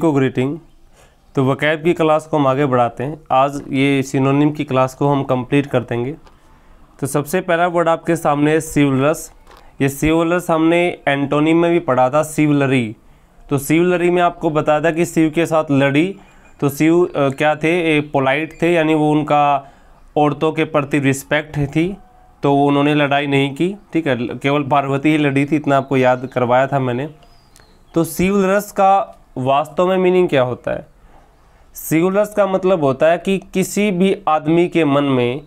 को ग्रीटिंग तो वकैब की क्लास को हम आगे बढ़ाते हैं आज ये सिनोनिम की क्लास को हम कंप्लीट कर देंगे तो सबसे पहला वर्ड आपके सामने है सिवलरस ये सिवलरस हमने एंटोनिम में भी पढ़ा था सिवलरी तो सिवलरी में आपको बताया था कि शिव के साथ लड़ी तो शिव क्या थे पोलाइट थे यानी वो उनका औरतों के प्रति रिस्पेक्ट थी तो उन्होंने लड़ाई नहीं की ठीक है केवल पार्वती ही लड़ी थी इतना आपको याद करवाया था मैंने तो शिवलरस का वास्तव में मीनिंग क्या होता है सिगुलस का मतलब होता है कि किसी भी आदमी के मन में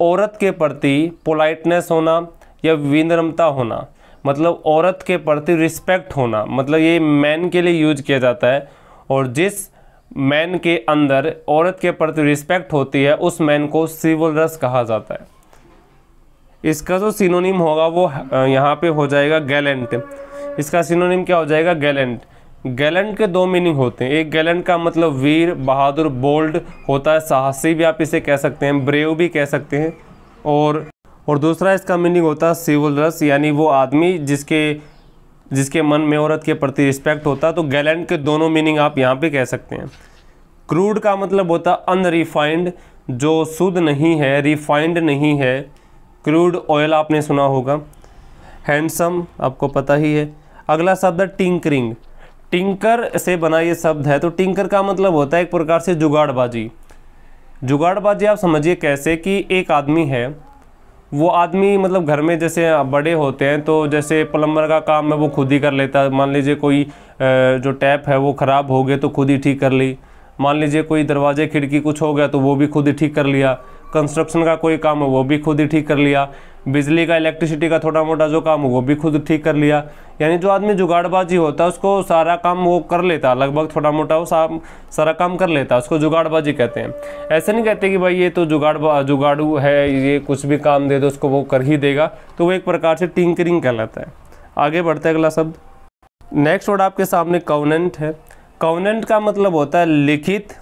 औरत के प्रति पोलाइटनेस होना या विनम्रता होना मतलब औरत के प्रति रिस्पेक्ट होना मतलब ये मैन के लिए यूज किया जाता है और जिस मैन के अंदर औरत के प्रति रिस्पेक्ट होती है उस मैन को सिवलरस कहा जाता है इसका जो सिनोनिम होगा वो यहाँ पे हो जाएगा गैलेंट इसका सिनोनिम क्या हो जाएगा गैलेंट गैलन के दो मीनिंग होते हैं एक गैलन का मतलब वीर बहादुर बोल्ड होता है साहसी भी आप इसे कह सकते हैं ब्रेव भी कह सकते हैं और और दूसरा इसका मीनिंग होता है सिविल रस यानी वो आदमी जिसके जिसके मन में औरत के प्रति रिस्पेक्ट होता है तो गैलन के दोनों मीनिंग आप यहाँ पर कह सकते हैं क्रूड का मतलब होता अनरिफाइंड जो शुद्ध नहीं है रिफाइंड नहीं है क्रूड ऑयल आपने सुना होगा हैंडसम आपको पता ही है अगला शब्द है टिंकरिंग टिंकर से बना ये शब्द है तो टिंकर का मतलब होता है एक प्रकार से जुगाड़बाजी जुगाड़बाजी आप समझिए कैसे कि एक आदमी है वो आदमी मतलब घर में जैसे बड़े होते हैं तो जैसे प्लम्बर का काम है वो खुद ही कर लेता है मान लीजिए कोई जो टैप है वो ख़राब हो गया तो खुद ही ठीक कर ली मान लीजिए कोई दरवाजे खिड़की कुछ हो गया तो वो भी खुद ही ठीक कर लिया कंस्ट्रक्शन का कोई काम है वो भी खुद ही ठीक कर लिया बिजली का इलेक्ट्रिसिटी का थोड़ा मोटा जो काम वो भी खुद ठीक कर लिया यानी जो आदमी जुगाड़बाजी होता है उसको सारा काम वो कर लेता लगभग थोड़ा मोटा वो सारा काम कर लेता है उसको जुगाड़बाजी कहते हैं ऐसे नहीं कहते कि भाई ये तो जुगाड़ जुगाड़ू है ये कुछ भी काम दे दो उसको वो कर ही देगा तो वो एक प्रकार से टिंकरिंग लेता है आगे बढ़ते अगला शब्द नेक्स्ट वर्ड आपके सामने कवनेंट है कवनेंट का मतलब होता है लिखित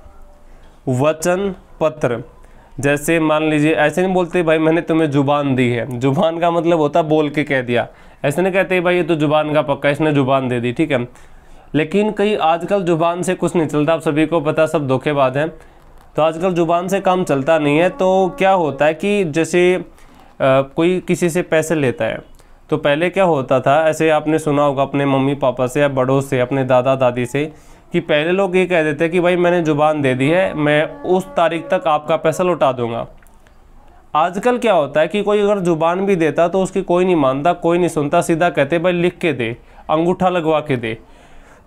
वचन पत्र जैसे मान लीजिए ऐसे नहीं बोलते भाई मैंने तुम्हें जुबान दी है जुबान का मतलब होता बोल के कह दिया ऐसे नहीं कहते भाई ये तो जुबान का पक्का इसने जुबान दे दी ठीक है लेकिन कई आजकल जुबान से कुछ नहीं चलता आप सभी को पता सब धोखेबाज हैं तो आजकल जुबान से काम चलता नहीं है तो क्या होता है कि जैसे कोई किसी से पैसे लेता है तो पहले क्या होता था ऐसे आपने सुना होगा अपने मम्मी पापा से या बड़ों से अपने दादा दादी से कि पहले लोग ये कह देते कि भाई मैंने ज़ुबान दे दी है मैं उस तारीख तक आपका पैसा लौटा दूंगा आजकल क्या होता है कि कोई अगर ज़ुबान भी देता तो उसकी कोई नहीं मानता कोई नहीं सुनता सीधा कहते भाई लिख के दे अंगूठा लगवा के दे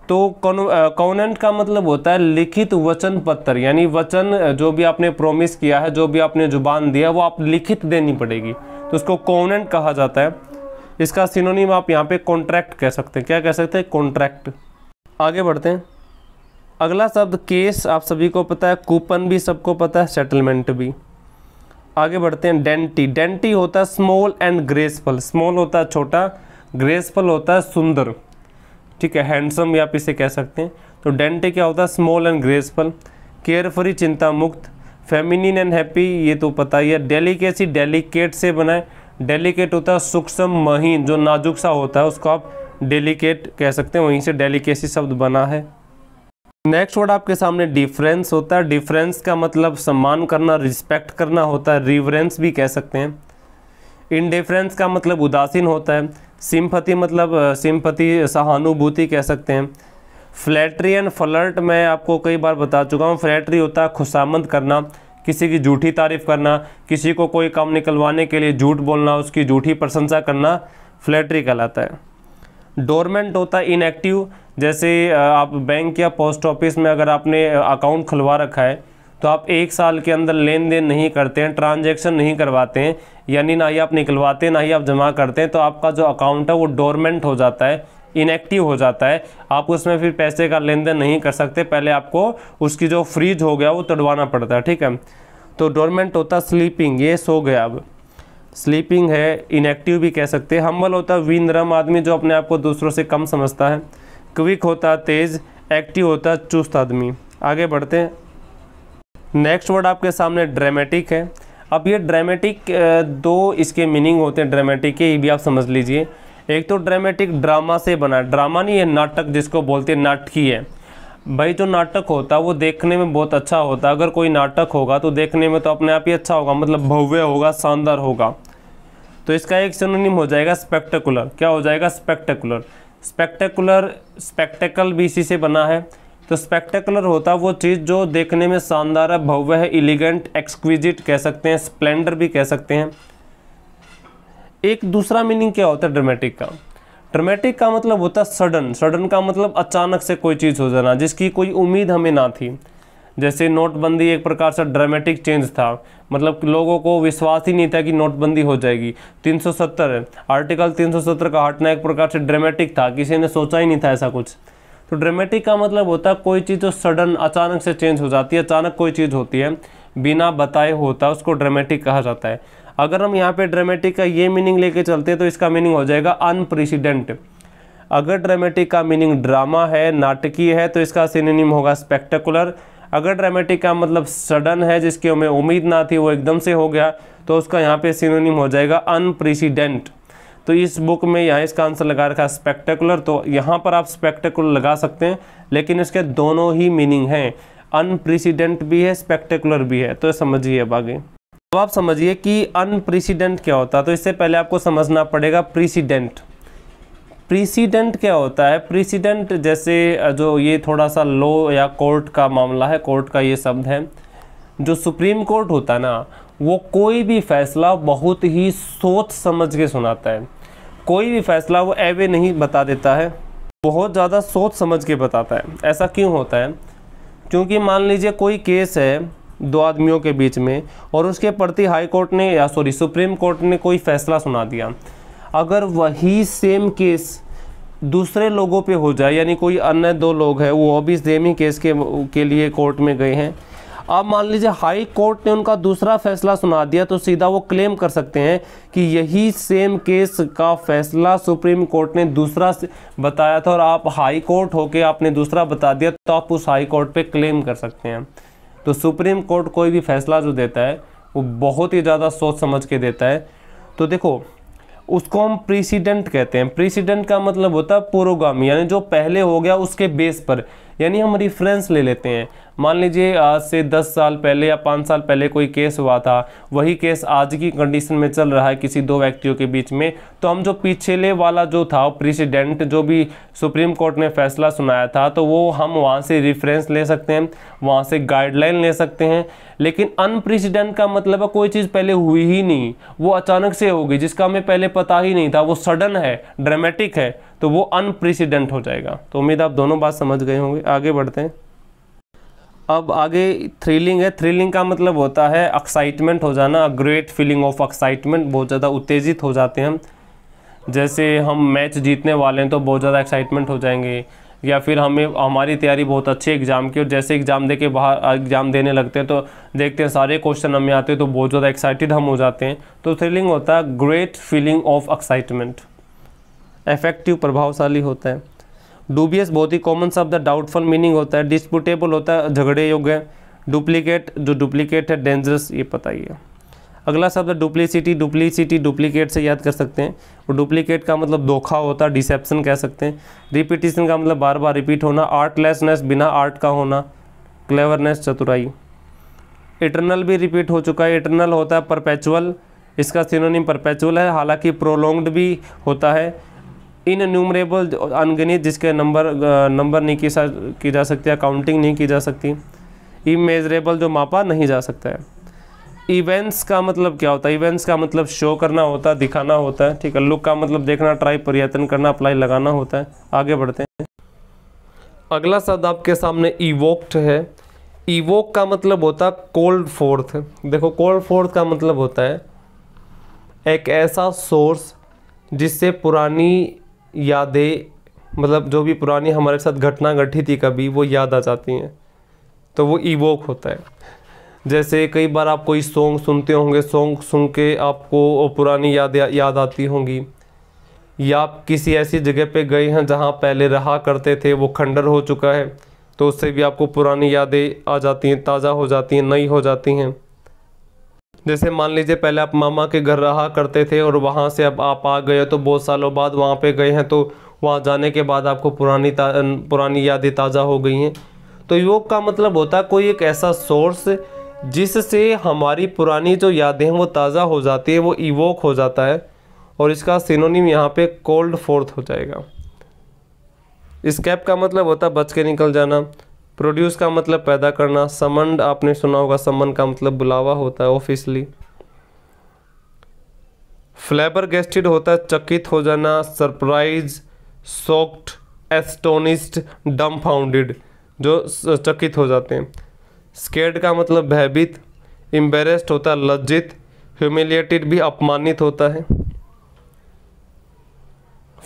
तो कॉनेंट का मतलब होता है लिखित वचन पत्र यानी वचन जो भी आपने प्रोमिस किया है जो भी आपने ज़ुबान दिया वो आप लिखित देनी पड़ेगी तो उसको कॉनेंट कहा जाता है इसका सिनोनिम आप यहाँ पे कॉन्ट्रैक्ट कह सकते हैं क्या कह सकते हैं कॉन्ट्रैक्ट आगे बढ़ते हैं अगला शब्द केस आप सभी को पता है कूपन भी सबको पता है सेटलमेंट भी आगे बढ़ते हैं डेंटी डेंटी होता है स्मॉल एंड ग्रेसफुल स्मॉल होता है छोटा ग्रेसफुल होता है सुंदर ठीक है हैंडसम भी आप इसे कह सकते हैं तो डेंटी क्या होता है स्मॉल एंड ग्रेसफुल केयरफ्री चिंता मुक्त फेमिनिन एंड हैप्पी ये तो पता ही है डेलीकेसी डेलीकेट से बनाए डेलीकेट होता है सूक्ष्म महीन जो नाजुक सा होता है उसको आप डेलीकेट कह सकते हैं वहीं से डेलीकेसी शब्द बना है नेक्स्ट वर्ड आपके सामने डिफरेंस होता है डिफरेंस का मतलब सम्मान करना रिस्पेक्ट करना होता है रिवरेंस भी कह सकते हैं इनडिफरेंस का मतलब उदासीन होता है सिम्पति मतलब सिम्पति सहानुभूति कह सकते हैं फ्लैटरी एंड फ्लर्ट मैं आपको कई बार बता चुका हूँ फ्लैटरी होता है खुशामद करना किसी की झूठी तारीफ़ करना किसी को कोई काम निकलवाने के लिए झूठ बोलना उसकी झूठी प्रशंसा करना फ्लैटरी कहलाता है डोरमेंट होता है इनएक्टिव जैसे आप बैंक या पोस्ट ऑफिस में अगर आपने अकाउंट खुलवा रखा है तो आप एक साल के अंदर लेन देन नहीं करते हैं ट्रांजेक्शन नहीं करवाते हैं यानी ना ही आप निकलवाते हैं ना ही आप जमा करते हैं तो आपका जो अकाउंट है वो डोरमेंट हो जाता है इनएक्टिव हो जाता है आप उसमें फिर पैसे का लेन देन नहीं कर सकते पहले आपको उसकी जो फ्रीज हो गया वो तोड़वाना पड़ता है ठीक है तो डोरमेंट होता स्लीपिंग ये सो गया अब स्लीपिंग है इनएक्टिव भी कह सकते हैं हम्बल होता है विनरम आदमी जो अपने आप को दूसरों से कम समझता है क्विक होता तेज़ एक्टिव होता चुस्त आदमी आगे बढ़ते हैं नेक्स्ट वर्ड आपके सामने ड्रामेटिक है अब ये ड्रामेटिक दो इसके मीनिंग होते हैं ड्रामेटिक के ये भी आप समझ लीजिए एक तो ड्रामेटिक ड्रामा से बना ड्रामा नहीं है नाटक जिसको बोलते हैं नाटकी है भाई जो नाटक होता है वो देखने में बहुत अच्छा होता है अगर कोई नाटक होगा तो देखने में तो अपने आप ही अच्छा होगा मतलब भव्य होगा शानदार होगा तो इसका एक सिनोनिम हो जाएगा स्पेक्टेकुलर क्या हो जाएगा स्पेक्टेकुलर स्पेक्टेकुलर स्पेक्टेकल भी इसी से बना है तो स्पेक्टेकुलर होता वो चीज़ जो देखने में शानदार है भव्य है इलिगेंट एक्सक्विजिट कह सकते हैं स्प्लेंडर भी कह सकते हैं एक दूसरा मीनिंग क्या होता है ड्रामेटिक का ड्रामेटिक का मतलब होता है सडन सडन का मतलब अचानक से कोई चीज़ हो जाना जिसकी कोई उम्मीद हमें ना थी जैसे नोटबंदी एक प्रकार से ड्रामेटिक चेंज था मतलब लोगों को विश्वास ही नहीं था कि नोटबंदी हो जाएगी 370 आर्टिकल 370 का हटना एक प्रकार से ड्रामेटिक था किसी ने सोचा ही नहीं था ऐसा कुछ तो ड्रामेटिक का मतलब होता है कोई चीज़ जो सडन अचानक से चेंज हो जाती है अचानक कोई चीज़ होती है बिना बताए होता है उसको ड्रामेटिक कहा जाता है अगर हम यहाँ पे ड्रामेटिक का ये मीनिंग लेके चलते हैं तो इसका मीनिंग हो जाएगा अनप्रेसिडेंट अगर ड्रामेटिक का मीनिंग ड्रामा है नाटकीय है तो इसका सिनेम होगा स्पेक्टेकुलर अगर ड्रामेटिक काम मतलब सडन है जिसकी हमें उम्मीद ना थी वो एकदम से हो गया तो उसका यहाँ पे सिनोनिम हो जाएगा अनप्रेसिडेंट तो इस बुक में यहाँ इसका आंसर लगा रखा है स्पेक्टेकुलर तो यहाँ पर आप स्पेक्टेकुलर लगा सकते हैं लेकिन इसके दोनों ही मीनिंग हैं अनप्रेसिडेंट भी है स्पेक्टेकुलर भी है तो समझिए अब आगे अब आप समझिए कि अनप्रेसिडेंट क्या होता है तो इससे पहले आपको समझना पड़ेगा प्रेसिडेंट प्रीसीडेंट क्या होता है प्रीसीडेंट जैसे जो ये थोड़ा सा लॉ या कोर्ट का मामला है कोर्ट का ये शब्द है जो सुप्रीम कोर्ट होता है ना वो कोई भी फैसला बहुत ही सोच समझ के सुनाता है कोई भी फैसला वो ऐवे नहीं बता देता है बहुत ज़्यादा सोच समझ के बताता है ऐसा क्यों होता है क्योंकि मान लीजिए कोई केस है दो आदमियों के बीच में और उसके प्रति हाई कोर्ट ने या सॉरी सुप्रीम कोर्ट ने कोई फैसला सुना दिया अगर वही सेम केस दूसरे लोगों पे हो जाए यानी कोई अन्य दो लोग हैं वो भी सेम ही केस के के लिए कोर्ट में गए हैं अब मान लीजिए हाई कोर्ट ने उनका दूसरा फैसला सुना दिया तो सीधा वो क्लेम कर सकते हैं कि यही सेम केस का फैसला सुप्रीम कोर्ट ने दूसरा बताया था और आप हाई कोर्ट होके आपने दूसरा बता दिया तो आप उस हाई कोर्ट पे क्लेम कर सकते हैं तो सुप्रीम कोर्ट कोई भी फैसला जो देता है वो बहुत ही ज़्यादा सोच समझ के देता है तो देखो उसको हम प्रीसीडेंट कहते हैं प्रीसीडेंट का मतलब होता है पूर्वगामी यानी जो पहले हो गया उसके बेस पर यानी हम रिफ्रेंस ले लेते हैं मान लीजिए आज से 10 साल पहले या 5 साल पहले कोई केस हुआ था वही केस आज की कंडीशन में चल रहा है किसी दो व्यक्तियों के बीच में तो हम जो पिछले वाला जो था प्रेसिडेंट जो भी सुप्रीम कोर्ट ने फैसला सुनाया था तो वो हम वहाँ से रिफ्रेंस ले सकते हैं वहाँ से गाइडलाइन ले सकते हैं लेकिन अनप्रेसिडेंट का मतलब है कोई चीज़ पहले हुई ही नहीं वो अचानक से होगी जिसका हमें पहले पता ही नहीं था वो सडन है ड्रामेटिक है तो वो अनप्रेसिडेंट हो जाएगा तो उम्मीद आप दोनों बात समझ गए होंगे आगे बढ़ते हैं अब आगे थ्रिलिंग है थ्रिलिंग का मतलब होता है एक्साइटमेंट हो जाना ग्रेट फीलिंग ऑफ एक्साइटमेंट बहुत ज़्यादा उत्तेजित हो जाते हैं जैसे हम मैच जीतने वाले हैं तो बहुत ज़्यादा एक्साइटमेंट हो जाएंगे या फिर हमें हमारी तैयारी बहुत अच्छी एग्ज़ाम की और जैसे एग्ज़ाम दे के बाहर एग्ज़ाम देने लगते हैं तो देखते हैं सारे क्वेश्चन हमें आते हैं तो बहुत ज़्यादा एक्साइटेड हम हो जाते हैं तो थ्रिलिंग होता है great feeling of excitement effective प्रभावशाली होता है डूबियस बहुत ही कॉमन शब्द है डाउटफुल मीनिंग होता है डिस्प्यूटेबल होता है झगड़े योग्य डुप्लीकेट जो डुप्लीकेट है डेंजरस ये पता ही है अगला शब्द डुप्लीसिटी डुप्लीसिटी डुप्लीकेट से याद कर सकते हैं और डुप्लीकेट का मतलब धोखा होता है डिसेप्शन कह सकते हैं रिपीटिशन का मतलब बार बार रिपीट होना आर्टलेसनेस बिना आर्ट का होना क्लेवरनेस चतुराई इटरनल भी रिपीट हो चुका है इटरनल होता है परपेचुअल इसका सिनोनिम परपेचुअल है हालांकि प्रोलोंग्ड भी होता है इन न्यूमरेबल अनगिनित जिसके नंबर नंबर नहीं की, की जा सकती है काउंटिंग नहीं की जा सकती इमेजरेबल जो मापा नहीं जा सकता है इवेंट्स का मतलब क्या होता है इवेंट्स का मतलब शो करना होता है दिखाना होता है ठीक है लुक का मतलब देखना ट्राई परिवर्तन करना अप्लाई लगाना होता है आगे बढ़ते हैं अगला शब्द आपके सामने इवोक्ट है इवोक का मतलब होता है कोल्ड फोर्थ देखो कोल्ड फोर्थ का मतलब होता है एक ऐसा सोर्स जिससे पुरानी यादें मतलब जो भी पुरानी हमारे साथ घटना घटी थी कभी वो याद आ जाती हैं तो वो इवोक होता है जैसे कई बार आप कोई सॉन्ग सुनते होंगे सॉन्ग सुन के आपको पुरानी याद याद आती होंगी या आप किसी ऐसी जगह पे गए हैं जहाँ पहले रहा करते थे वो खंडर हो चुका है तो उससे भी आपको पुरानी यादें आ जाती हैं ताज़ा हो जाती हैं नई हो जाती हैं जैसे मान लीजिए पहले आप मामा के घर रहा करते थे और वहाँ से अब आप आ गए तो बहुत सालों बाद वहाँ पे गए हैं तो वहाँ जाने के बाद आपको पुरानी पुरानी यादें ताज़ा हो गई हैं तो योग का मतलब होता है कोई एक ऐसा सोर्स जिससे हमारी पुरानी जो यादें हैं वो ताज़ा हो जाती है वो इवोक हो जाता है और इसका सिनोनिम यहाँ पे कोल्ड फोर्थ हो जाएगा स्कैप का मतलब होता है बच के निकल जाना प्रोड्यूस का मतलब पैदा करना समंड आपने सुना होगा समन का मतलब बुलावा होता है ऑफिसली फ्लेबर गेस्टेड होता है चकित हो जाना surprise shocked astonished dumbfounded जो चकित हो जाते हैं स्केर्ड का मतलब भयभीत एम्बेरेस्ड होता है लज्जित ह्यूमिलिएटेड भी अपमानित होता है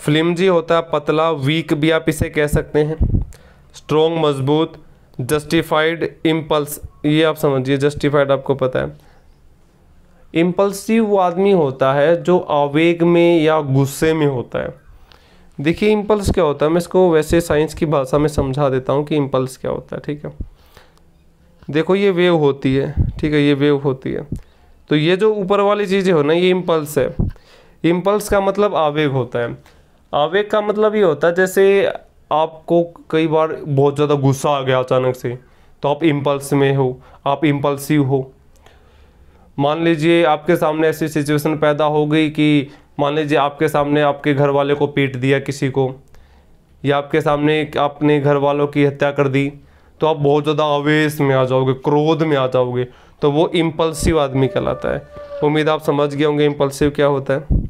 फ्लिमजी होता है पतला वीक भी आप इसे कह सकते हैं स्ट्रोंग मजबूत जस्टिफाइड इम्पल्स ये आप समझिए जस्टिफाइड आपको पता है इम्पल्सिव वो आदमी होता है जो आवेग में या गुस्से में होता है देखिए इम्पल्स क्या होता है मैं इसको वैसे साइंस की भाषा में समझा देता हूँ कि इम्पल्स क्या होता है ठीक है देखो ये वेव होती है ठीक है ये वेव होती है तो ये जो ऊपर वाली चीज़ें हो ना ये इम्पल्स है इम्पल्स का मतलब आवेग होता है आवेग का मतलब ये होता है जैसे आपको कई बार बहुत ज़्यादा गुस्सा आ गया अचानक से तो आप इम्पल्स में हो आप इम्पल्सिव हो मान लीजिए आपके सामने ऐसी सिचुएशन पैदा हो गई कि मान लीजिए आपके सामने आपके घर वाले को पीट दिया किसी को या आपके सामने आपने घर वालों की हत्या कर दी तो आप बहुत ज़्यादा आवेश में आ जाओगे क्रोध में आ जाओगे तो वो इम्पल्सिव आदमी कहलाता है उम्मीद आप समझ गए होंगे इम्पल्सिव क्या होता है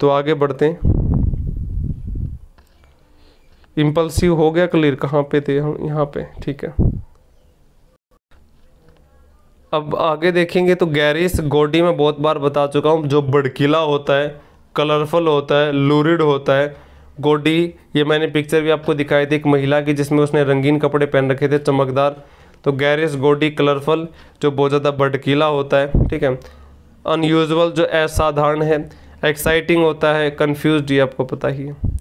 तो आगे बढ़ते हैं इम्पल्सिव हो गया क्लियर कहाँ पे थे हम यहाँ पे ठीक है अब आगे देखेंगे तो गैरिस गोडी में बहुत बार बता चुका हूँ जो बड़किला होता है कलरफुल होता है लूरिड होता है गोडी ये मैंने पिक्चर भी आपको दिखाई थी एक महिला की जिसमें उसने रंगीन कपड़े पहन रखे थे चमकदार तो गैरिस गोडी कलरफुल जो बहुत ज़्यादा बड़किला होता है ठीक है अनयूजल जो असाधारण है एक्साइटिंग होता है कन्फ्यूज ये आपको पता ही है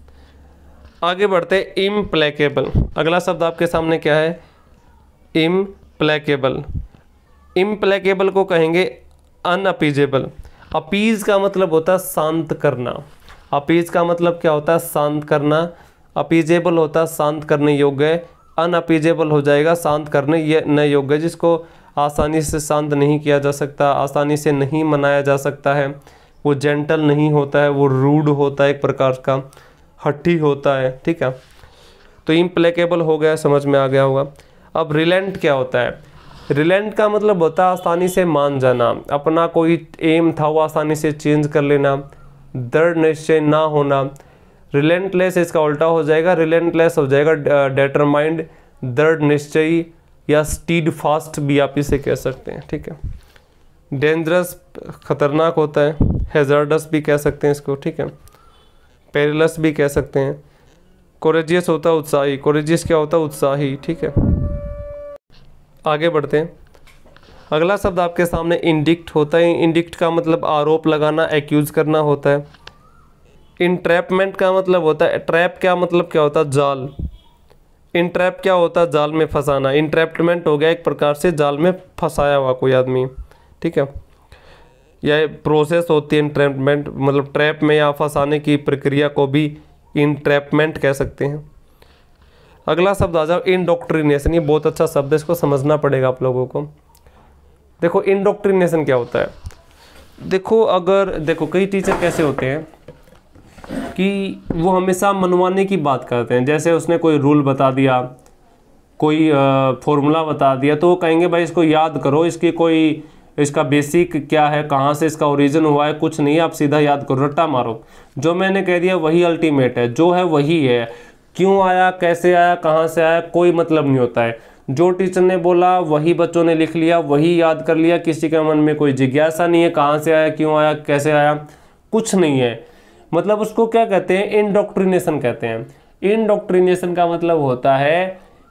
आगे बढ़ते इम्प्लेकेबल अगला शब्द आपके सामने क्या है इम्प्लेकेबल इम्प्लेकेबल को कहेंगे अनअपीजेबल अपीज का मतलब होता है शांत करना अपीज का मतलब क्या होता है शांत करना अपीजेबल होता है शांत करने योग्य अनअपीजेबल हो जाएगा शांत करने ये न योग्य जिसको आसानी से शांत नहीं किया जा सकता आसानी से नहीं मनाया जा सकता है वो जेंटल नहीं होता है वो रूड होता है एक प्रकार का हट्ठी होता है ठीक है तो इम्प्लेकेबल हो गया समझ में आ गया होगा अब रिलेंट क्या होता है रिलेंट का मतलब होता है आसानी से मान जाना अपना कोई एम था वो आसानी से चेंज कर लेना दृढ़ निश्चय ना होना रिलेंटलेस इसका उल्टा हो जाएगा रिलेंटलेस हो जाएगा डेटरमाइंड दृढ़ निश्चय या स्टीड फास्ट भी आप इसे कह सकते हैं ठीक है डेंजरस खतरनाक होता है हेजर्डस भी कह सकते हैं इसको ठीक है पेरिलस भी कह सकते हैं कोरेजियस होता है उत्साही कोरेजियस क्या होता है उत्साही ठीक है आगे बढ़ते हैं अगला शब्द आपके सामने इंडिक्ट होता है इंडिक्ट का मतलब आरोप लगाना एक्यूज करना होता है इंट्रैपमेंट का मतलब होता है ट्रैप क्या मतलब क्या होता है जाल इंट्रैप क्या होता है जाल में फंसाना इंट्रैपमेंट हो गया एक प्रकार से जाल में फंसाया हुआ कोई आदमी ठीक है यह प्रोसेस होती है इंट्रैपमेंट मतलब ट्रैप में या फंसाने की प्रक्रिया को भी इंट्रैपमेंट कह सकते हैं अगला शब्द आ जाओ इंडोक्ट्रिनेशन ये बहुत अच्छा शब्द है इसको समझना पड़ेगा आप लोगों को देखो इंडोक्ट्रिनेशन क्या होता है देखो अगर देखो कई टीचर कैसे होते हैं कि वो हमेशा मनवाने की बात करते हैं जैसे उसने कोई रूल बता दिया कोई फॉर्मूला बता दिया तो वो कहेंगे भाई इसको याद करो इसकी कोई इसका बेसिक क्या है कहाँ से इसका ओरिजिन हुआ है कुछ नहीं है आप सीधा याद करो रट्टा मारो जो मैंने कह दिया वही अल्टीमेट है जो है वही है क्यों आया कैसे आया कहाँ से आया कोई मतलब नहीं होता है जो टीचर ने बोला वही बच्चों ने लिख लिया वही याद कर लिया किसी के मन में कोई जिज्ञासा नहीं है कहाँ से आया क्यों आया कैसे आया कुछ नहीं है मतलब उसको क्या कहते हैं इनडॉक्ट्रिनेशन कहते हैं इनडॉक्ट्रिनेशन का मतलब होता है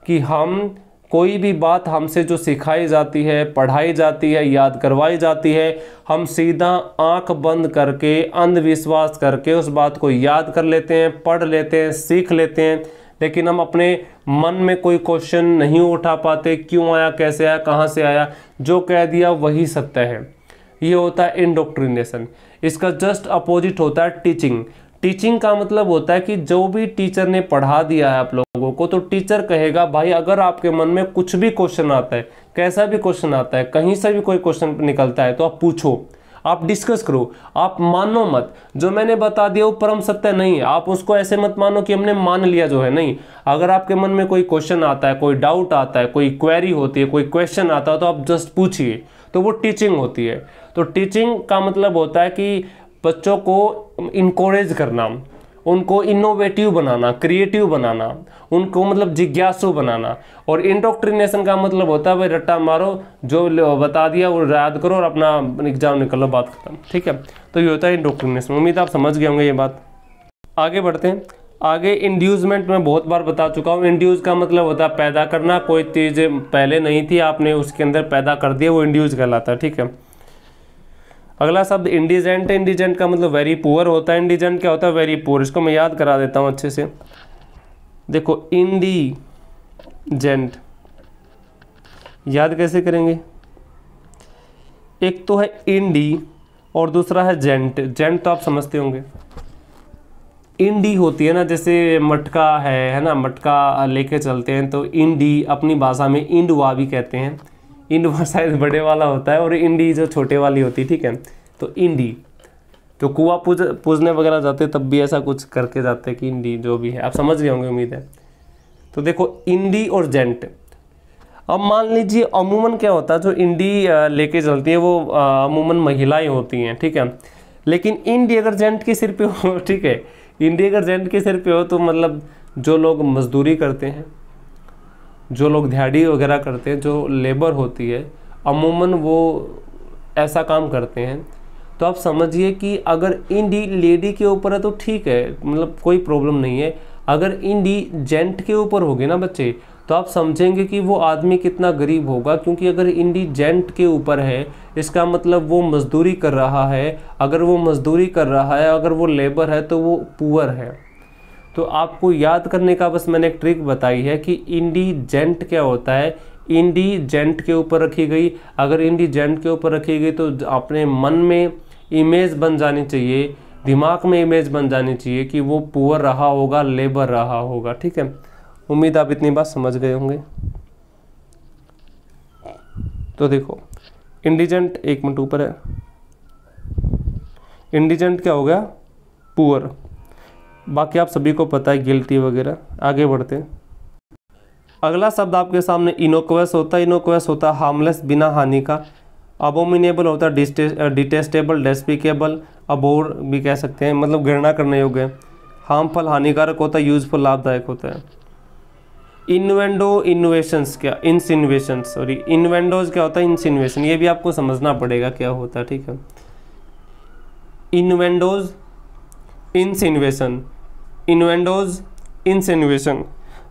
कि हम कोई भी बात हमसे जो सिखाई जाती है पढ़ाई जाती है याद करवाई जाती है हम सीधा आंख बंद करके अंधविश्वास करके उस बात को याद कर लेते हैं पढ़ लेते हैं सीख लेते हैं लेकिन हम अपने मन में कोई क्वेश्चन नहीं उठा पाते क्यों आया कैसे आया कहाँ से आया जो कह दिया वही सत्य है ये होता है इंडोक्ट्रिनेशन इसका जस्ट अपोजिट होता है टीचिंग टीचिंग का मतलब होता है कि जो भी टीचर ने पढ़ा दिया है आप लोगों को तो टीचर कहेगा भाई अगर आपके मन में कुछ भी क्वेश्चन आता है कैसा भी क्वेश्चन आता है कहीं से भी कोई क्वेश्चन निकलता है तो आप पूछो आप डिस्कस करो आप मानो मत जो मैंने बता दिया वो परम सत्य नहीं है आप उसको ऐसे मत मानो कि हमने मान लिया जो है नहीं अगर आपके मन में कोई क्वेश्चन आता है कोई डाउट आता है कोई क्वेरी होती है कोई क्वेश्चन आता है तो आप जस्ट पूछिए तो वो टीचिंग होती है तो टीचिंग का मतलब होता है कि बच्चों को इनक्रेज करना उनको इनोवेटिव बनाना क्रिएटिव बनाना उनको मतलब जिज्ञासु बनाना और इंडोक्ट्रिनेशन का मतलब होता है भाई रट्टा मारो जो बता दिया वो याद करो और अपना एग्जाम निकलो बात खत्म ठीक है तो ये होता है इंडोक्ट्रिनेशन उम्मीद आप समझ गए होंगे ये बात आगे बढ़ते हैं आगे इंड्यूजमेंट मैं बहुत बार बता चुका हूँ इंड्यूज का मतलब होता है पैदा करना कोई चीज़ पहले नहीं थी आपने उसके अंदर पैदा कर दिया वो इंड्यूज कहलाता है ठीक है अगला शब्द इंडिजेंट है इंडिजेंट का मतलब वेरी पुअर होता है इंडिजेंट क्या होता है वेरी पुअर इसको मैं याद करा देता हूँ अच्छे से देखो इंडी जेंट याद कैसे करेंगे एक तो है इंडी और दूसरा है जेंट जेंट तो आप समझते होंगे इंडी होती है ना जैसे मटका है है ना मटका लेके चलते हैं तो इंडी अपनी भाषा में इंडवा भी कहते हैं इंड वहाँ साइज बड़े वाला होता है और इंडी जो छोटे वाली होती है ठीक है तो इंडी तो कुआ पूज पूजने वगैरह जाते तब भी ऐसा कुछ करके जाते कि इंडी जो भी है आप समझ गए होंगे उम्मीद है तो देखो इंडी और जेंट अब मान लीजिए अमूमन क्या होता है जो इंडी लेके चलती है वो अमूमन महिलाएं होती हैं ठीक है लेकिन इंडी अगर जेंट के सिर पे हो ठीक है इंडी अगर जेंट के सिर पे हो तो मतलब जो लोग मजदूरी करते हैं जो लोग दिहाड़ी वगैरह करते हैं जो लेबर होती है अमूमन वो ऐसा काम करते हैं तो आप समझिए कि अगर इन डी लेडी के ऊपर है तो ठीक है मतलब कोई प्रॉब्लम नहीं है अगर इन डी जेंट के ऊपर होगी ना बच्चे तो आप समझेंगे कि वो आदमी कितना गरीब होगा क्योंकि अगर इंडी जेंट के ऊपर है इसका मतलब वो मजदूरी कर रहा है अगर वो मजदूरी कर रहा है अगर वो लेबर है तो वो पुअर है तो आपको याद करने का बस मैंने एक ट्रिक बताई है कि इंडीजेंट क्या होता है इंडीजेंट के ऊपर रखी गई अगर इंडीजेंट के ऊपर रखी गई तो अपने मन में इमेज बन जानी चाहिए दिमाग में इमेज बन जानी चाहिए कि वो पुअर रहा होगा लेबर रहा होगा ठीक है उम्मीद आप इतनी बात समझ गए होंगे तो देखो इंडिजेंट एक मिनट ऊपर है इंडिजेंट क्या हो गया पुअर बाकी आप सभी को पता है गिल्टी वगैरह आगे बढ़ते हैं अगला शब्द आपके सामने इनोक्वेस होता है इनोक्वेस होता है हार्मलेस बिना हानि का अबोमिनेबल होता है डिटेस्टेबल डेस्पिकेबल अबोर भी कह सकते हैं मतलब घृणा करने योग्य हार्मफुल हानिकारक होता है यूजफुल लाभदायक होता है इन्वेंडो इन्वेशंस क्या इंसिनवेशन सॉरी इन्वेंडोज क्या होता है इंसिनवेशन ये भी आपको समझना पड़ेगा क्या होता है ठीक है इन्वेंडोज इंसिनवेशन इनवेंडोज इंसेनुएशन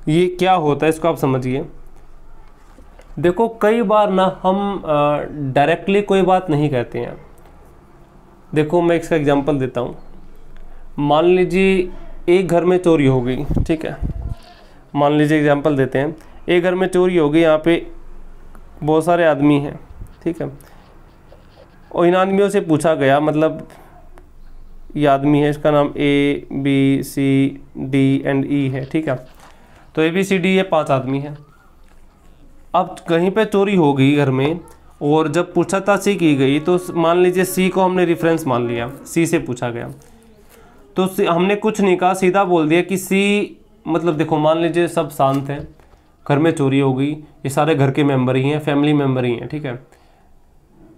ये क्या होता है इसको आप समझिए देखो कई बार ना हम डायरेक्टली कोई बात नहीं कहते हैं देखो मैं इसका एग्जांपल देता हूँ मान लीजिए एक घर में चोरी हो गई ठीक है मान लीजिए एग्जांपल देते हैं एक घर में चोरी हो गई यहाँ पे बहुत सारे आदमी हैं ठीक है और इन आदमियों से पूछा गया मतलब ये आदमी है इसका नाम A B C D and E है ठीक है तो ए बी सी डी ये पांच आदमी है अब कहीं पे चोरी हो गई घर में और जब सी की गई तो मान लीजिए सी को हमने रेफरेंस मान लिया सी से पूछा गया तो हमने कुछ नहीं कहा सीधा बोल दिया कि सी मतलब देखो मान लीजिए सब शांत हैं घर में चोरी हो गई ये सारे घर के मेम्बर ही हैं फैमिली मेम्बर ही हैं ठीक है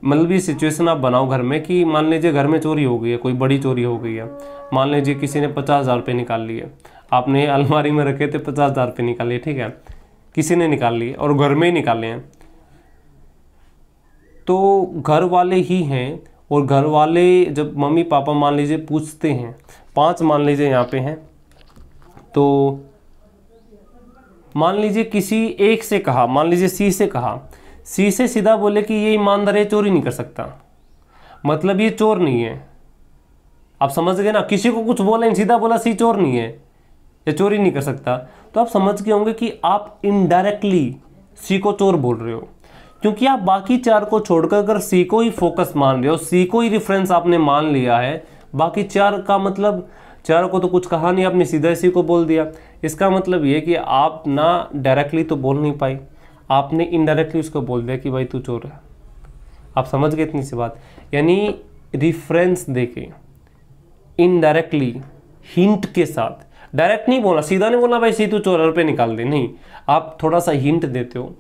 मतलब ये सिचुएशन आप बनाओ घर में कि मान लीजिए घर में चोरी हो गई है कोई बड़ी चोरी हो गई है मान लीजिए किसी ने पचास हज़ार रुपये निकाल लिए आपने अलमारी में रखे थे पचास हज़ार रुपये निकाले ठीक है किसी ने निकाल लिए और घर में ही निकाले हैं तो घर वाले ही हैं और घर वाले जब मम्मी पापा मान लीजिए पूछते हैं पांच मान लीजिए यहाँ पे हैं तो मान लीजिए किसी एक से कहा मान लीजिए सी से कहा सी से सीधा बोले कि ये ईमानदार है चोरी नहीं कर सकता मतलब ये चोर नहीं है आप समझ गए ना किसी को कुछ बोला नहीं सीधा बोला सी चोर नहीं है ये चोरी नहीं कर सकता तो आप समझ गए होंगे कि आप इनडायरेक्टली सी को चोर बोल रहे हो क्योंकि आप बाकी चार को छोड़कर अगर सी को ही फोकस मान रहे हो सी को ही रिफरेंस आपने मान लिया है बाकी चार का मतलब चार को तो कुछ कहा नहीं आपने सीधा सी को बोल दिया इसका मतलब ये कि आप ना डायरेक्टली तो बोल नहीं पाई आपने इनडायरेक्टली उसको बोल दिया कि भाई तू चोर है आप समझ गए इतनी सी बात यानी रिफ्रेंस दे के इनडायरेक्टली हिंट के साथ डायरेक्ट नहीं बोला सीधा नहीं बोला भाई सी तू चोर रुपये निकाल दे नहीं आप थोड़ा सा हिंट देते हो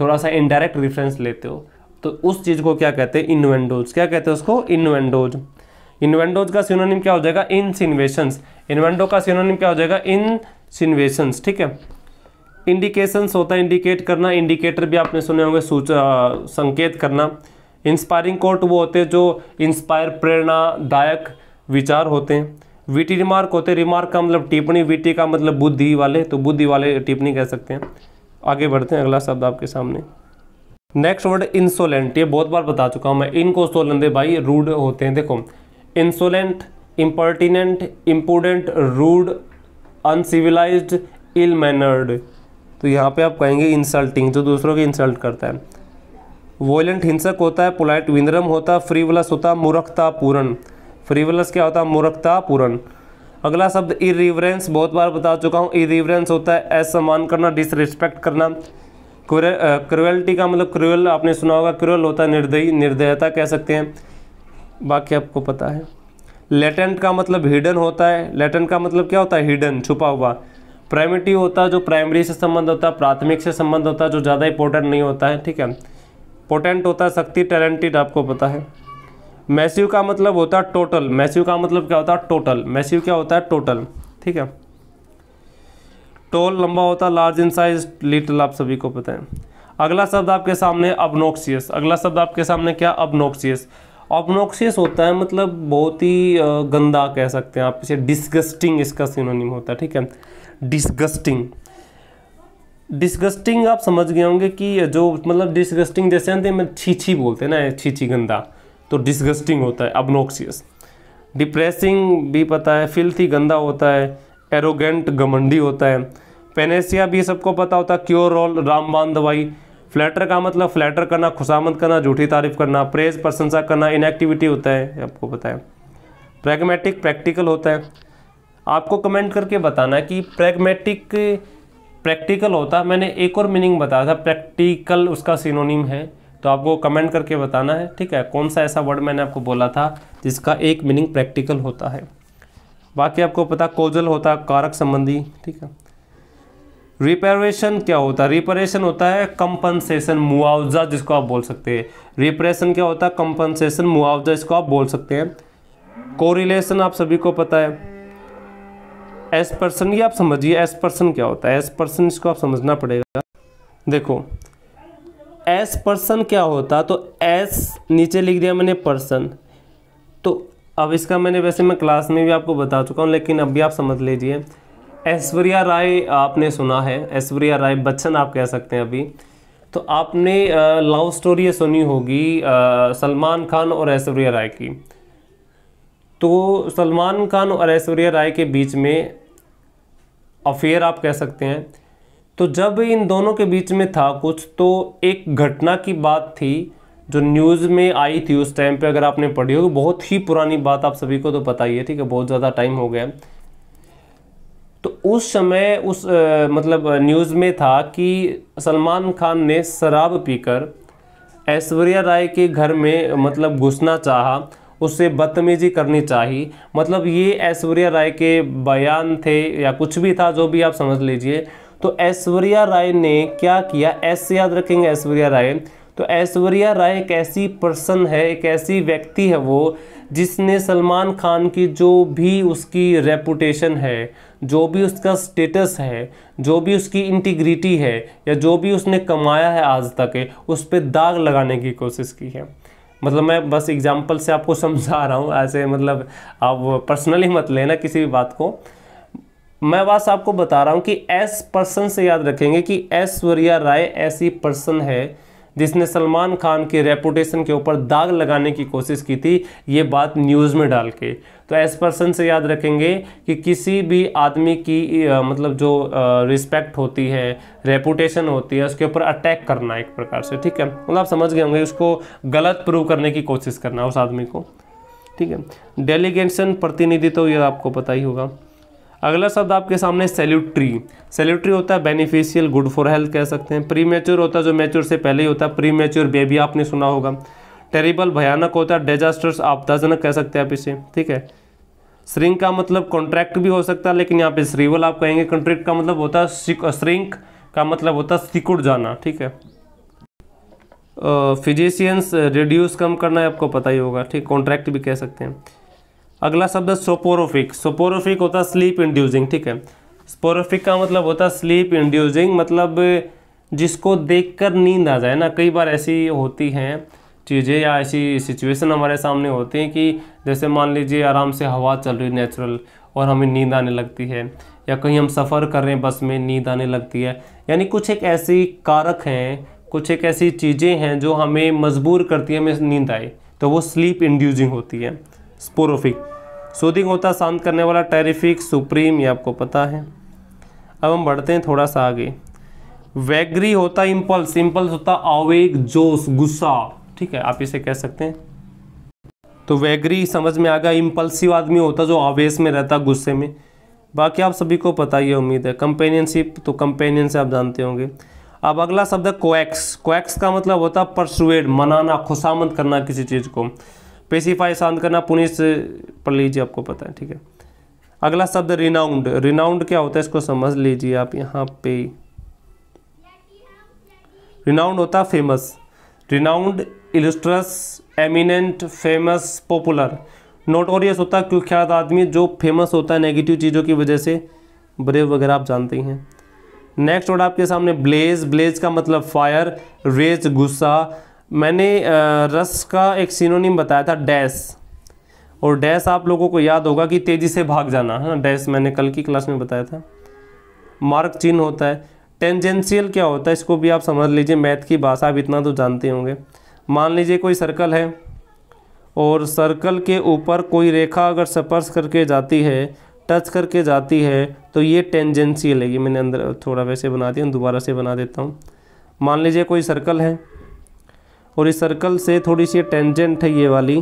थोड़ा सा इनडायरेक्ट रिफरेंस लेते हो तो उस चीज़ को क्या कहते हैं इनवेंडोज क्या कहते हैं उसको इनवेंडोज इन्वेंडोज का सिनोनिम क्या हो जाएगा इन इनसिनवेशंस इन्वेंडो का सिनोनिम क्या हो जाएगा इन इनसिनवेशंस ठीक है इंडिकेशंस होता है इंडिकेट करना इंडिकेटर भी आपने सुने होंगे सूच संकेत करना इंस्पायरिंग कोट वो होते हैं जो इंस्पायर प्रेरणादायक विचार होते हैं वीटी रिमार्क होते हैं रिमार्क का मतलब टिप्पणी वीटी का मतलब बुद्धि वाले तो बुद्धि वाले टिप्पणी कह सकते हैं आगे बढ़ते हैं अगला शब्द आपके सामने नेक्स्ट वर्ड इंसोलेंट ये बहुत बार बता चुका हूँ मैं इनको सोलंदे भाई रूड होते हैं देखो insolent impertinent important rude uncivilized ill mannered तो यहाँ पे आप कहेंगे इंसल्टिंग जो दूसरों की इंसल्ट करता है वोलेंट हिंसक होता है पोलाइट विनरम होता है फ्रीवलस होता है पूर्ण फ्रीवलस क्या होता है पूर्ण अगला शब्द इरिवरेंस बहुत बार बता चुका हूँ इरिवरेंस होता है असम्मान करना डिसरिस्पेक्ट करना क्रुअल्टी का मतलब क्रुअल आपने सुना होगा क्रुअल होता है निर्दयी निर्दयता कह सकते हैं बाकी आपको पता है लेटेंट का मतलब हिडन होता है लेटेंट का मतलब क्या होता है हिडन छुपा हुआ प्राइमेटिव होता है जो प्राइमरी से संबंध होता है प्राथमिक से संबंध होता है जो ज़्यादा इंपॉर्टेंट नहीं होता है ठीक है पोटेंट होता है शक्ति टैलेंटेड आपको पता है मैसिव का मतलब होता है टोटल मैसिव का मतलब क्या होता है टोटल मैसिव क्या होता है टोटल ठीक है टोल लंबा होता है लार्ज इन साइज लिटल आप सभी को पता है अगला शब्द आपके सामने अबनोक्सियस अगला शब्द आपके सामने क्या अबनोक्सियस ऑबनोक्सियस होता है मतलब बहुत ही गंदा कह सकते हैं आप इसे डिसगस्टिंग इसका सिनोनिम होता है ठीक है डिसगस्टिंग डिस्गस्टिंग आप समझ गए होंगे कि जो मतलब डिस्गस्टिंग जैसे आते हैं छीछी मतलब बोलते हैं ना छीछी गंदा तो डिसगस्टिंग होता है अबनोक्सियस डिप्रेसिंग भी पता है फिल्थी गंदा होता है एरोगेंट घमंडी होता है पेनेसिया भी सबको पता होता है क्योर ऑल रामबान दवाई फ्लैटर का मतलब फ्लैटर करना खुशामद करना झूठी तारीफ करना प्रेज प्रशंसा करना इनएक्टिविटी होता है आपको पता है प्रैग्मेटिक प्रैक्टिकल होता है आपको कमेंट करके बताना कि प्रैग्मेटिक प्रैक्टिकल होता मैंने एक और मीनिंग बताया था प्रैक्टिकल उसका सिनोनिम है तो आपको कमेंट करके बताना है ठीक है कौन सा ऐसा वर्ड मैंने आपको बोला था जिसका एक मीनिंग प्रैक्टिकल होता है बाकी आपको पता कोजल होता कारक संबंधी ठीक है रिपेरेशन क्या होता है रिपेरेशन होता है कंपनसेशन मुआवजा जिसको आप बोल सकते हैं रिपरेशन क्या होता है कंपनसेशन मुआवजा इसको आप बोल सकते हैं कोरिलेशन आप सभी को पता है एस पर्सन ये आप समझिए एस पर्सन क्या होता है एस पर्सन इसको आप समझना पड़ेगा देखो एस पर्सन क्या होता तो एस नीचे लिख दिया मैंने पर्सन तो अब इसका मैंने वैसे मैं क्लास में भी आपको बता चुका हूँ लेकिन अब भी आप समझ लीजिए ऐश्वर्या राय आपने सुना है ऐश्वर्या राय बच्चन आप कह सकते हैं अभी तो आपने लव स्टोरी सुनी होगी सलमान खान और ऐश्वर्या राय की तो सलमान खान और ऐश्वर्या राय के बीच में अफेयर आप कह सकते हैं तो जब इन दोनों के बीच में था कुछ तो एक घटना की बात थी जो न्यूज़ में आई थी उस टाइम पे अगर आपने पढ़ी होगी बहुत ही पुरानी बात आप सभी को तो पता ही है ठीक है बहुत ज़्यादा टाइम हो गया है तो उस समय उस आ, मतलब न्यूज़ में था कि सलमान खान ने शराब पीकर ऐश्वर्या राय के घर में मतलब घुसना चाहा उससे बदतमीजी करनी चाहिए मतलब ये ऐश्वर्या राय के बयान थे या कुछ भी था जो भी आप समझ लीजिए तो ऐश्वर्या राय ने क्या किया ऐसे याद रखेंगे ऐश्वर्या राय तो ऐश्वर्या राय एक ऐसी पर्सन है एक ऐसी व्यक्ति है वो जिसने सलमान खान की जो भी उसकी रेपुटेशन है जो भी उसका स्टेटस है जो भी उसकी इंटीग्रिटी है या जो भी उसने कमाया है आज तक उस पर दाग लगाने की कोशिश की है मतलब मैं बस एग्जाम्पल से आपको समझा रहा हूँ ऐसे मतलब आप पर्सनली मत लेना किसी भी बात को मैं बस आपको बता रहा हूँ कि एस पर्सन से याद रखेंगे कि ऐश्वर्या राय ऐसी पर्सन है जिसने सलमान खान की रेपुटेशन के ऊपर दाग लगाने की कोशिश की थी ये बात न्यूज़ में डाल के तो एस पर्सन से याद रखेंगे कि किसी भी आदमी की मतलब जो रिस्पेक्ट होती है रेपुटेशन होती है उसके ऊपर अटैक करना एक प्रकार से ठीक है मतलब आप समझ गए होंगे उसको गलत प्रूव करने की कोशिश करना उस आदमी को ठीक है डेलीगेशन प्रतिनिधि तो ये आपको पता ही होगा अगला शब्द आपके सामने सेल्यूट्री सेल्यूट्री होता है बेनिफिशियल गुड फॉर हेल्थ कह सकते हैं प्री मेच्योर होता है जो मेच्योर से पहले ही होता है प्री मेच्योर बेबी आपने सुना होगा टेरिबल भयानक होता है डिजास्टर्स आपदाजनक कह सकते हैं आप इसे ठीक है श्रिंक का मतलब कॉन्ट्रैक्ट भी हो सकता है लेकिन यहाँ पे श्रीवल आप कहेंगे कॉन्ट्रैक्ट का मतलब होता है श्रिंक का मतलब होता है सिकुड़ जाना ठीक है फिजिशियंस रिड्यूस कम करना है आपको पता ही होगा ठीक कॉन्ट्रैक्ट भी कह सकते हैं अगला शब्द है सोपोरोफिक सोपोरोफिक होता है स्लीप इंड्यूजिंग ठीक है स्पोरोफिक का मतलब होता है स्लीप इंड्यूजिंग मतलब जिसको देखकर नींद आ जाए ना कई बार ऐसी होती हैं चीज़ें या ऐसी सिचुएशन हमारे सामने होती हैं कि जैसे मान लीजिए आराम से हवा चल रही नेचुरल और हमें नींद आने लगती है या कहीं हम सफ़र कर रहे हैं बस में नींद आने लगती है यानी कुछ एक ऐसी कारक हैं कुछ एक ऐसी चीज़ें हैं जो हमें मजबूर करती है हमें नींद आए तो वो स्लीप इंड्यूजिंग होती है स्पोरोफिक सूदिंग होता है शांत करने वाला टेरिफिक सुप्रीम ये आपको पता है अब हम बढ़ते हैं थोड़ा सा आगे वैग्री होता है इम्पल्स इम्पल्स होता आवेग जोश गुस्सा ठीक है आप इसे कह सकते हैं तो वैग्री समझ में आ गया इम्पल्सिव आदमी होता जो आवेश में रहता गुस्से में बाकी आप सभी को पता ही उम्मीद है कंपेनियनशिप तो कंपेनियन से आप जानते होंगे अब अगला शब्द है कोएक्स कोएक्स का मतलब होता है परसुएड मनाना खुशामद करना किसी चीज़ को पेसीफाई शांत करना पुनिश पढ़ लीजिए आपको पता है ठीक है अगला शब्द रिनाउंड रिनाउंड क्या होता है इसको समझ लीजिए आप यहाँ पे रिनाउंड होता है famous renowned illustrious eminent famous popular notorious होता है कुख्यात आदमी जो फेमस होता है नेगेटिव चीज़ों की वजह से ब्रेव वगैरह आप जानते हैं नेक्स्ट वर्ड आपके सामने ब्लेज ब्लेज का मतलब फायर रेज गुस्सा मैंने रस का एक सिनोनिम बताया था डैश और डैश आप लोगों को याद होगा कि तेज़ी से भाग जाना है ना डैश मैंने कल की क्लास में बताया था मार्क चिन्ह होता है टेंजेंशियल क्या होता है इसको भी आप समझ लीजिए मैथ की भाषा आप इतना तो जानते होंगे मान लीजिए कोई सर्कल है और सर्कल के ऊपर कोई रेखा अगर स्पर्श करके जाती है टच करके जाती है तो ये टेंजेंशियल है ये मैंने अंदर थोड़ा वैसे बना दिया दोबारा से बना देता हूँ मान लीजिए कोई सर्कल है और इस सर्कल से थोड़ी सी टेंजेंट है ये वाली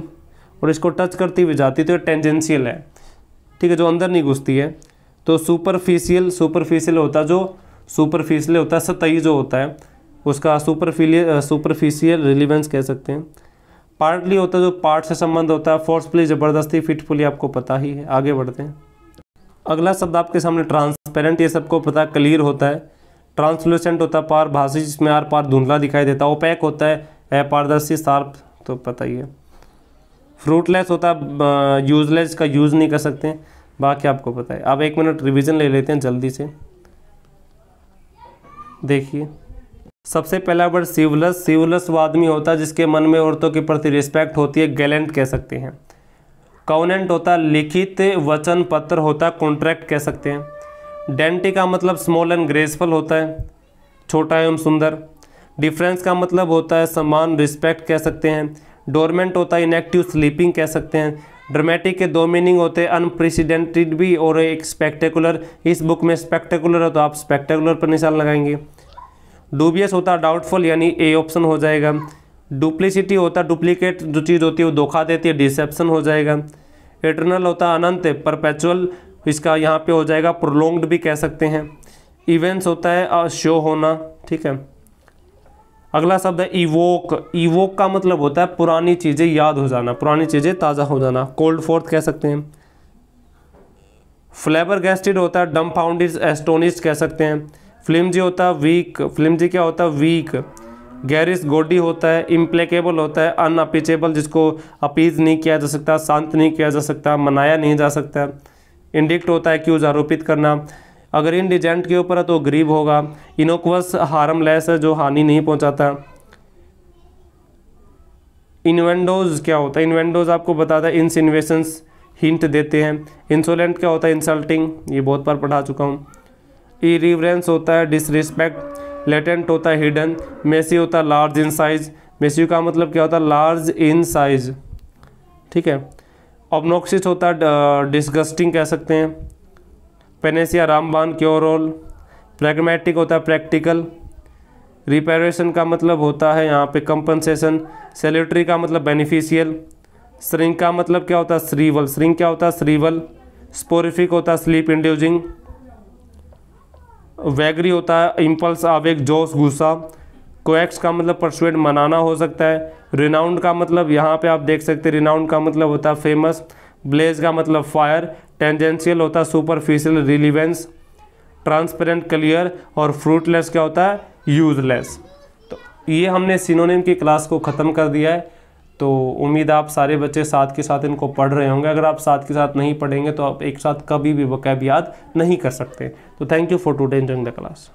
और इसको टच करती हुई जाती तो ये टेंजेंशियल है ठीक है जो अंदर नहीं घुसती है तो सुपरफिशियल सुपरफिशियल होता जो सुपरफिशियल होता है सतही जो होता है उसका सुपरफिलियल सुपरफिशियल रिलीवेंस कह सकते हैं पार्टली होता है जो पार्ट से संबंध होता है फोर्सफुली जबरदस्ती फिटफुली आपको पता ही है आगे बढ़ते हैं अगला शब्द आपके सामने ट्रांसपेरेंट ये सबको पता क्लियर होता है ट्रांसलूसेंट होता है पार भाषी जिसमें आर पार धुंधला दिखाई देता है ओपैक होता है अपारदर्शी सार्प तो पता ही है फ्रूटलेस होता है यूजलेस का यूज़ नहीं कर सकते बाकी आपको पता है अब एक मिनट रिवीजन ले लेते हैं जल्दी से देखिए सबसे पहला वर्ड सिवलस सिवलस वो आदमी होता है जिसके मन में औरतों के प्रति रिस्पेक्ट होती है गैलेंट कह सकते हैं कॉनेंट होता है लिखित वचन पत्र होता है कॉन्ट्रैक्ट कह सकते हैं डेंटी का मतलब स्मॉल एंड ग्रेसफुल होता है छोटा एवं सुंदर डिफरेंस का मतलब होता है समान रिस्पेक्ट कह सकते हैं डोरमेंट होता है इनएक्टिव स्लीपिंग कह सकते हैं ड्रामेटिक के दो मीनिंग होते हैं अनप्रेसिडेंटेड भी और एक स्पेक्टेकुलर इस बुक में स्पेक्टेकुलर है तो आप स्पेक्टेकुलर पर निशान लगाएंगे डूबियस होता है डाउटफुल यानी ए ऑप्शन हो जाएगा डुप्लीसिटी होता डुप्लीकेट जो चीज़ होती है वो धोखा देती है डिसेप्शन हो जाएगा एटर्नल होता अनंत परपैचुअल इसका यहाँ पे हो जाएगा प्रोलोंग्ड भी कह सकते हैं इवेंट्स होता है शो होना ठीक है अगला शब्द है इवोक इवोक का मतलब होता है पुरानी चीज़ें याद हो जाना पुरानी चीज़ें ताज़ा हो जाना कोल्ड फोर्थ कह सकते हैं फ्लेवर गैस्टिड होता है डम फाउंड एस्टोनिश कह सकते हैं फिल्म जी होता है वीक जी क्या होता है वीक गैरिस गोडी होता है इम्प्लेकेबल होता है अनअपीचेबल जिसको अपीज नहीं किया जा सकता शांत नहीं किया जा सकता मनाया नहीं जा सकता इंडिक्ट होता है क्यूज आरोपित करना अगर इन डिजेंट के ऊपर है तो गरीब होगा इनोक्वस लेस है जो हानि नहीं पहुंचाता इन्वेंडोज क्या होता है इन्वेंडोज आपको बताता है इंसिनवेशंस हिंट देते हैं इंसोलेंट क्या होता है इंसल्टिंग ये बहुत बार पढ़ा चुका हूँ इरिवरेंस होता है डिसरिस्पेक्ट लेटेंट होता है हिडन मेसी होता है लार्ज इन साइज मेसी का मतलब क्या होता है लार्ज इन साइज ठीक है ऑबनोक्सिस होता है डिस्गस्टिंग कह सकते हैं पेनेसिया रामबान क्योरोल प्रैग्मेटिक होता है प्रैक्टिकल रिपेरेशन का मतलब होता है यहाँ पे कंपनसेशन सेल्यूटरी का मतलब बेनिफिशियल श्रिंक का मतलब क्या होता है श्रीवल श्रिंक क्या होता है श्रीवल स्पोरिफिक होता है स्लीप इंड्यूजिंग वैगरी होता है इम्पल्स आवेग जोश गुस्सा कोएक्स का मतलब परसुएट मनाना हो सकता है रिनाउंड का मतलब यहाँ पे आप देख सकते हैं रिनाउंड का मतलब होता है फेमस ब्लेज का मतलब फायर टेंजेंशियल होता है सुपरफिशियल रिलीवेंस ट्रांसपेरेंट क्लियर और फ्रूटलेस क्या होता है यूजलेस तो ये हमने सिनोनिम की क्लास को ख़त्म कर दिया है तो उम्मीद आप सारे बच्चे साथ के साथ इनको पढ़ रहे होंगे अगर आप साथ के साथ नहीं पढ़ेंगे तो आप एक साथ कभी भी वकैब याद नहीं कर सकते तो thank you for today enjoying the class